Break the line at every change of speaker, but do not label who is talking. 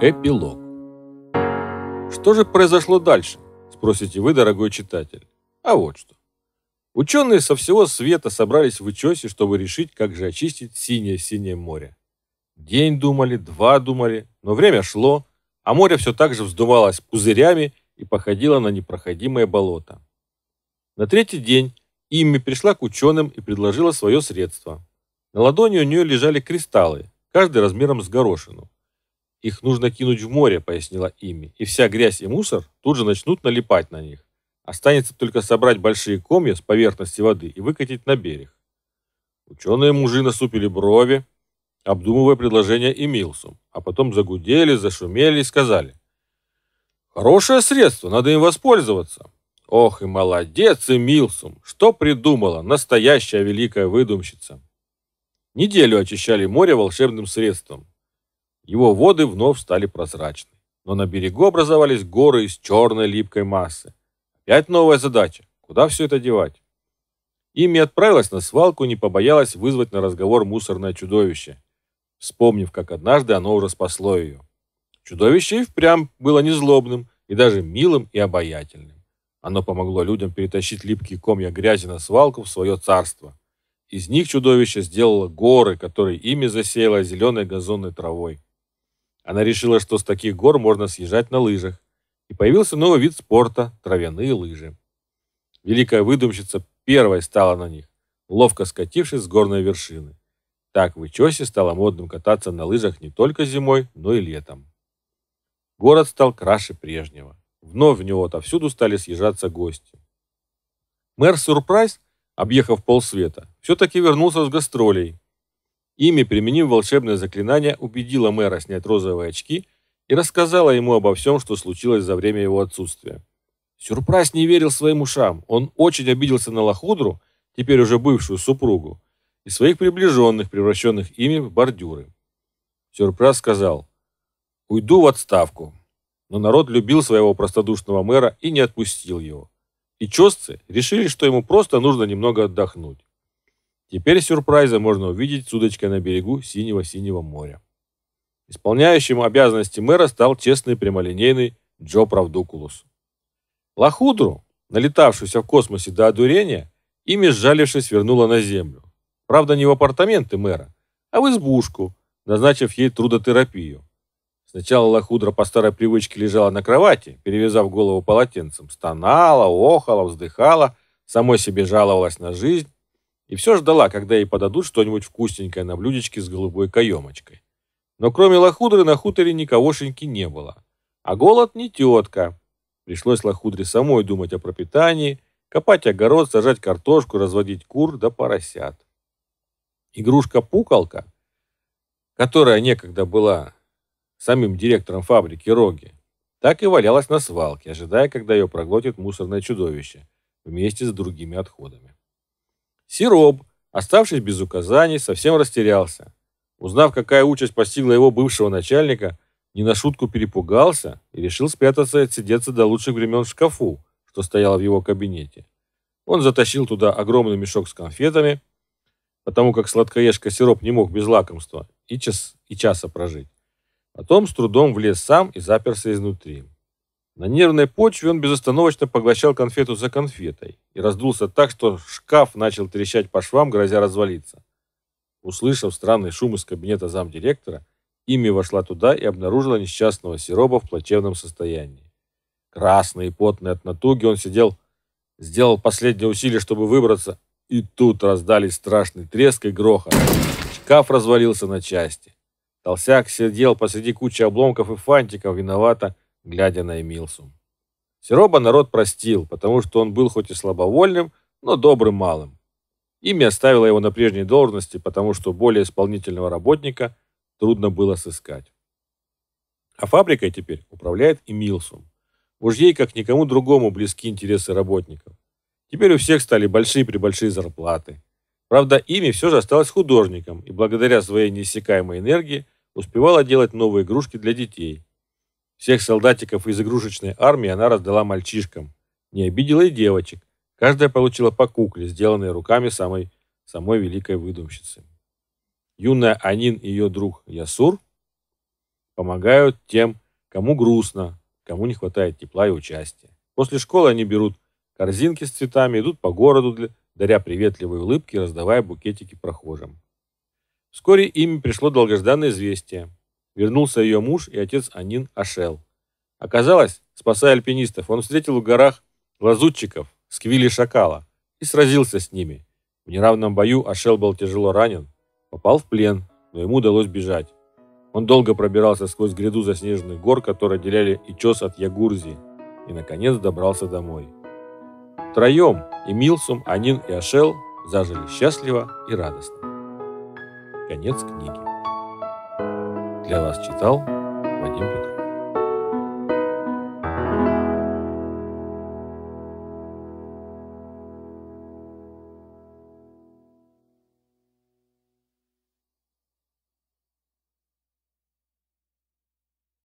Эпилог. Что же произошло дальше, спросите вы, дорогой читатель. А вот что. Ученые со всего света собрались в Ичосе, чтобы решить, как же очистить синее-синее море. День думали, два думали, но время шло, а море все так же вздувалось пузырями и походило на непроходимое болото. На третий день Имми пришла к ученым и предложила свое средство. На ладони у нее лежали кристаллы, каждый размером с горошину. Их нужно кинуть в море, пояснила Ими, и вся грязь и мусор тут же начнут налипать на них. Останется только собрать большие комья с поверхности воды и выкатить на берег. Ученые мужи насупили брови, обдумывая предложение Эмилсу, а потом загудели, зашумели и сказали. «Хорошее средство, надо им воспользоваться». Ох и молодец, Эмилсум, что придумала настоящая великая выдумщица. Неделю очищали море волшебным средством, его воды вновь стали прозрачны. Но на берегу образовались горы из черной липкой массы. Опять новая задача. Куда все это девать? Ими отправилась на свалку и не побоялась вызвать на разговор мусорное чудовище, вспомнив, как однажды оно уже спасло ее. Чудовище и впрямь было незлобным, и даже милым и обаятельным. Оно помогло людям перетащить липкие комья грязи на свалку в свое царство. Из них чудовище сделало горы, которые ими засеяло зеленой газонной травой. Она решила, что с таких гор можно съезжать на лыжах. И появился новый вид спорта – травяные лыжи. Великая выдумщица первой стала на них, ловко скатившись с горной вершины. Так в Ичосе стало модным кататься на лыжах не только зимой, но и летом. Город стал краше прежнего. Вновь в него отовсюду стали съезжаться гости. Мэр Сюрпрайз, объехав полсвета, все-таки вернулся с гастролей, Ими, применив волшебное заклинание, убедила мэра снять розовые очки и рассказала ему обо всем, что случилось за время его отсутствия. Сюрприз не верил своим ушам. Он очень обиделся на Лохудру, теперь уже бывшую супругу, и своих приближенных, превращенных ими в бордюры. Сюрприз сказал «Уйду в отставку». Но народ любил своего простодушного мэра и не отпустил его. И честцы решили, что ему просто нужно немного отдохнуть. Теперь сюрпрайза можно увидеть с удочкой на берегу синего-синего моря. Исполняющим обязанности мэра стал честный прямолинейный Джо Правдукулус. Лохудру, налетавшуюся в космосе до одурения, ими сжалившись вернула на землю. Правда, не в апартаменты мэра, а в избушку, назначив ей трудотерапию. Сначала Лохудра по старой привычке лежала на кровати, перевязав голову полотенцем, стонала, охала, вздыхала, самой себе жаловалась на жизнь, и все ждала, когда ей подадут что-нибудь вкусненькое на блюдечке с голубой каемочкой. Но кроме лохудры на хуторе никогошеньки не было. А голод не тетка. Пришлось лохудре самой думать о пропитании, копать огород, сажать картошку, разводить кур да поросят. Игрушка-пукалка, которая некогда была самим директором фабрики Роги, так и валялась на свалке, ожидая, когда ее проглотит мусорное чудовище вместе с другими отходами. Сироп, оставшись без указаний, совсем растерялся. Узнав, какая участь постигла его бывшего начальника, не на шутку перепугался и решил спрятаться и отсидеться до лучших времен в шкафу, что стоял в его кабинете. Он затащил туда огромный мешок с конфетами, потому как сладкоежка сироп не мог без лакомства и, час, и часа прожить. Потом с трудом влез сам и заперся изнутри. На нервной почве он безостановочно поглощал конфету за конфетой и раздулся так, что шкаф начал трещать по швам, грозя развалиться. Услышав странный шум из кабинета замдиректора, Ими вошла туда и обнаружила несчастного Сероба в плачевном состоянии. Красный и потный от натуги он сидел, сделал последнее усилие, чтобы выбраться, и тут раздались страшный треск и грохот. Шкаф развалился на части. Толсяк сидел посреди кучи обломков и фантиков, виновато, глядя на Эмилсу. Сироба народ простил, потому что он был хоть и слабовольным, но добрым малым. Имя оставило его на прежней должности, потому что более исполнительного работника трудно было сыскать. А фабрикой теперь управляет Эмилсум. Уж ей, как никому другому, близки интересы работников. Теперь у всех стали большие-пребольшие зарплаты. Правда, ими все же осталось художником и благодаря своей неиссякаемой энергии успевала делать новые игрушки для детей – всех солдатиков из игрушечной армии она раздала мальчишкам. Не обидела и девочек. Каждая получила по кукле, сделанной руками самой, самой великой выдумщицы. Юная Анин и ее друг Ясур помогают тем, кому грустно, кому не хватает тепла и участия. После школы они берут корзинки с цветами, идут по городу, для, даря приветливые улыбки раздавая букетики прохожим. Вскоре им пришло долгожданное известие. Вернулся ее муж и отец Анин Ашел. Оказалось, спасая альпинистов, он встретил в горах лазутчиков, сквили шакала, и сразился с ними. В неравном бою Ашел был тяжело ранен, попал в плен, но ему удалось бежать. Он долго пробирался сквозь гряду заснеженных гор, которые отделяли Ичос от Ягурзи, и, наконец, добрался домой. Втроем Эмилсум, Анин и Ашел зажили счастливо и радостно. Конец книги. Для вас читал Вадим Петров.